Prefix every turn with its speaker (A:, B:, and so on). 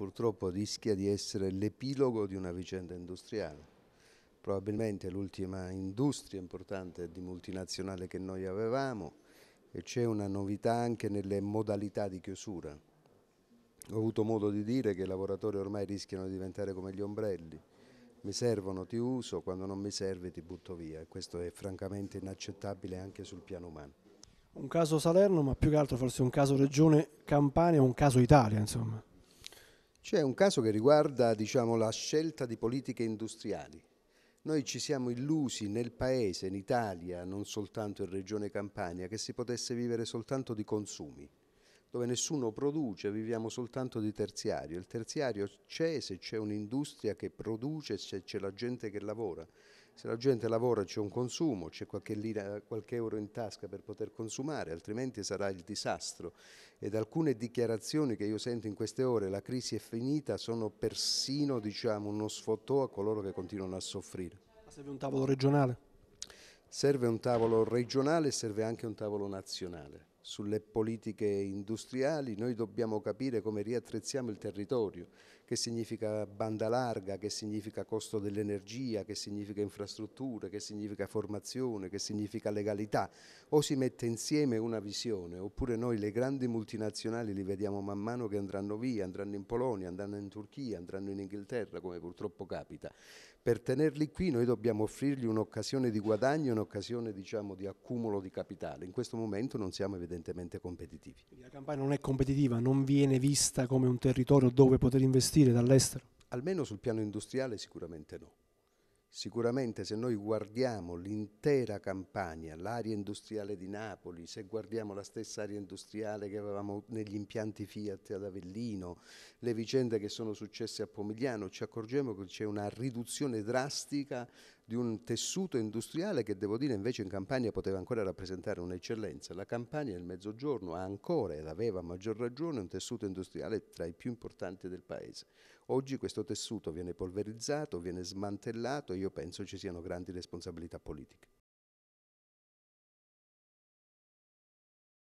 A: purtroppo rischia di essere l'epilogo di una vicenda industriale. Probabilmente l'ultima industria importante di multinazionale che noi avevamo e c'è una novità anche nelle modalità di chiusura. Ho avuto modo di dire che i lavoratori ormai rischiano di diventare come gli ombrelli. Mi servono, ti uso, quando non mi serve ti butto via. Questo è francamente inaccettabile anche sul piano umano. Un caso Salerno, ma più che altro forse un caso Regione Campania, un caso Italia, insomma. C'è un caso che riguarda diciamo, la scelta di politiche industriali. Noi ci siamo illusi nel paese, in Italia, non soltanto in Regione Campania, che si potesse vivere soltanto di consumi, dove nessuno produce, viviamo soltanto di terziario. Il terziario c'è se c'è un'industria che produce, se c'è la gente che lavora. Se la gente lavora c'è un consumo, c'è qualche, lira, qualche euro in tasca per poter consumare, altrimenti sarà il disastro. Ed alcune dichiarazioni che io sento in queste ore, la crisi è finita, sono persino diciamo, uno sfotto a coloro che continuano a soffrire. Ma serve un tavolo regionale? Serve un tavolo regionale e serve anche un tavolo nazionale sulle politiche industriali, noi dobbiamo capire come riattrezziamo il territorio, che significa banda larga, che significa costo dell'energia, che significa infrastrutture, che significa formazione, che significa legalità. O si mette insieme una visione, oppure noi le grandi multinazionali li vediamo man mano che andranno via, andranno in Polonia, andranno in Turchia, andranno in Inghilterra, come purtroppo capita. Per tenerli qui noi dobbiamo offrirgli un'occasione di guadagno, un'occasione diciamo, di accumulo di capitale. In questo momento non siamo evidentemente evidentemente competitivi. La Campania non è competitiva, non viene vista come un territorio dove poter investire dall'estero? Almeno sul piano industriale sicuramente no. Sicuramente se noi guardiamo l'intera Campania, l'area industriale di Napoli, se guardiamo la stessa area industriale che avevamo negli impianti Fiat ad Avellino, le vicende che sono successe a Pomigliano, ci accorgiamo che c'è una riduzione drastica di un tessuto industriale che devo dire invece in Campania poteva ancora rappresentare un'eccellenza. La Campania nel mezzogiorno ha ancora ed aveva a maggior ragione un tessuto industriale tra i più importanti del paese. Oggi questo tessuto viene polverizzato, viene smantellato e io penso ci siano grandi responsabilità politiche.